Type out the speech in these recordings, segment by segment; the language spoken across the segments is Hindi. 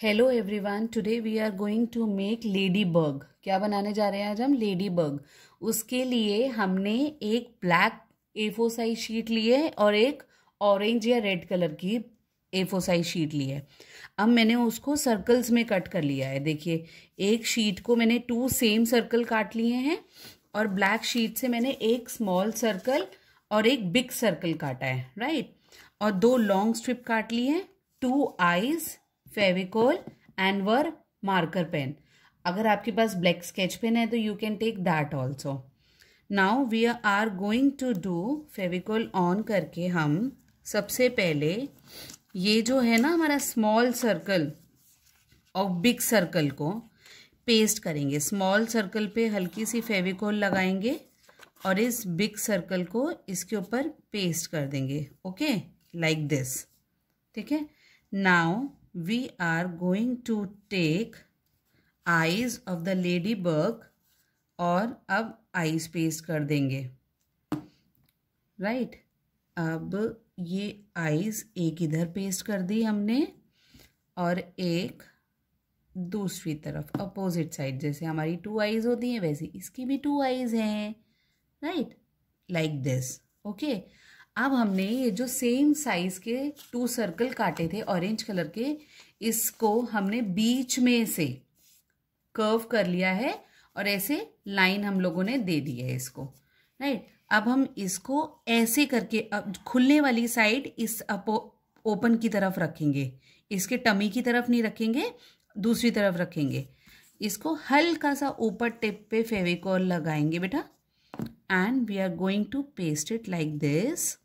Hello everyone today we are going to make ladybug क्या बनाने जा रहे हैं आज हम लेडी बर्ग उसके लिए हमने एक black A four size sheet ली है और एक ऑरेंज या रेड कलर की ए फोर साइज शीट ली है अब मैंने उसको सर्कल्स में कट कर लिया है देखिए एक शीट को मैंने टू सेम सर्कल काट लिए हैं और ब्लैक शीट से मैंने एक स्मॉल सर्कल और एक बिग सर्कल काटा है राइट और दो लॉन्ग स्ट्रिप काट ली है two eyes Fevicol and or marker pen अगर आपके पास ब्लैक स्केच पेन है तो you can take that also now we are going to do Fevicol on करके हम सबसे पहले ये जो है ना हमारा स्मॉल सर्कल और बिग सर्कल को पेस्ट करेंगे स्मॉल सर्कल पे हल्की सी फेविकोल लगाएंगे और इस बिग सर्कल को इसके ऊपर पेस्ट कर देंगे ओके लाइक दिस ठीक है now we are going to take eyes of the ladybug और अब आई स्पेस कर देंगे राइट right? अब ये आईज एक इधर पेस्ट कर दी हमने और एक दूसरी तरफ अपोजिट साइड जैसे हमारी टू आईज होती हैं वैसे इसकी भी टू आईज हैं राइट लाइक दिस ओके अब हमने ये जो सेम साइज के टू सर्कल काटे थे ऑरेंज कलर के इसको हमने बीच में से कर्व कर लिया है और ऐसे लाइन हम लोगों ने दे दी है इसको राइट अब हम इसको ऐसे करके अब खुलने वाली साइड इस अपो ओपन की तरफ रखेंगे इसके टमी की तरफ नहीं रखेंगे दूसरी तरफ रखेंगे इसको हल्का सा ऊपर टिप पे फेविकॉल लगाएंगे बेटा and we are going to paste it like this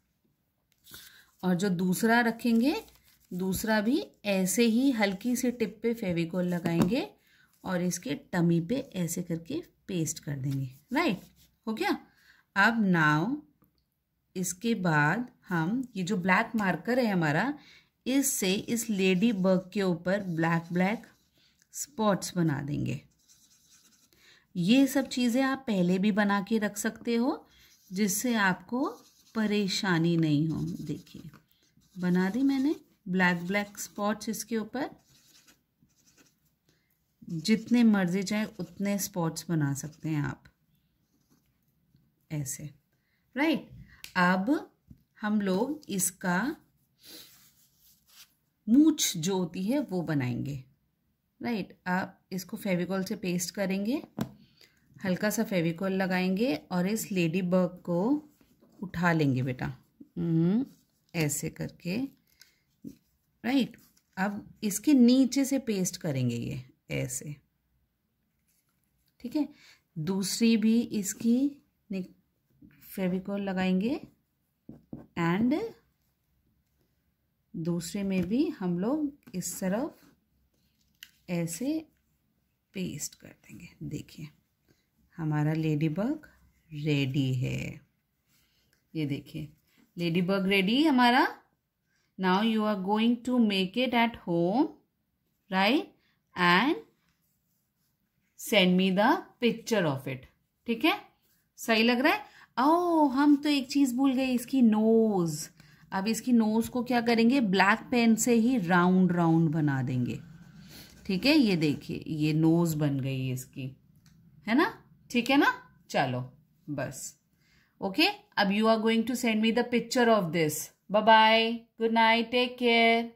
और जो दूसरा रखेंगे दूसरा भी ऐसे ही हल्की सी टिप पे फेविकोल लगाएंगे और इसके टमी पे ऐसे करके पेस्ट कर देंगे राइट हो गया अब नाव इसके बाद हम ये जो ब्लैक मार्कर है हमारा इससे इस लेडी बर्ग के ऊपर ब्लैक ब्लैक स्पॉट्स बना देंगे ये सब चीज़ें आप पहले भी बना के रख सकते हो जिससे आपको परेशानी नहीं हो देखिए बना दी मैंने ब्लैक ब्लैक स्पॉट्स इसके ऊपर जितने मर्जी चाहे उतने स्पॉट्स बना सकते हैं आप ऐसे राइट अब हम लोग इसका मूछ जो होती है वो बनाएंगे राइट आप इसको फेविकॉल से पेस्ट करेंगे हल्का सा फेविकॉल लगाएंगे और इस लेडी बर्ग को उठा लेंगे बेटा हम्म, ऐसे करके राइट अब इसके नीचे से पेस्ट करेंगे ये ऐसे ठीक है दूसरी भी इसकी फेविकॉल लगाएंगे एंड दूसरे में भी हम लोग इस तरफ ऐसे पेस्ट कर देंगे देखिए हमारा लेडी रेडी है ये देखिए लेडी बर्ग रेडी हमारा now you are going to make it at home right and send me the picture of it ठीक है सही लग रहा है ओ हम तो एक चीज़ भूल गए इसकी नोज़ अब इसकी नोज़ को क्या करेंगे ब्लैक पेन से ही राउंड राउंड बना देंगे ठीक है ये देखिए ये नोज़ बन गई इसकी है ना ठीक है ना चलो बस Okay. Ab you are going to send me the picture of this. Bye-bye. Good night. Take care.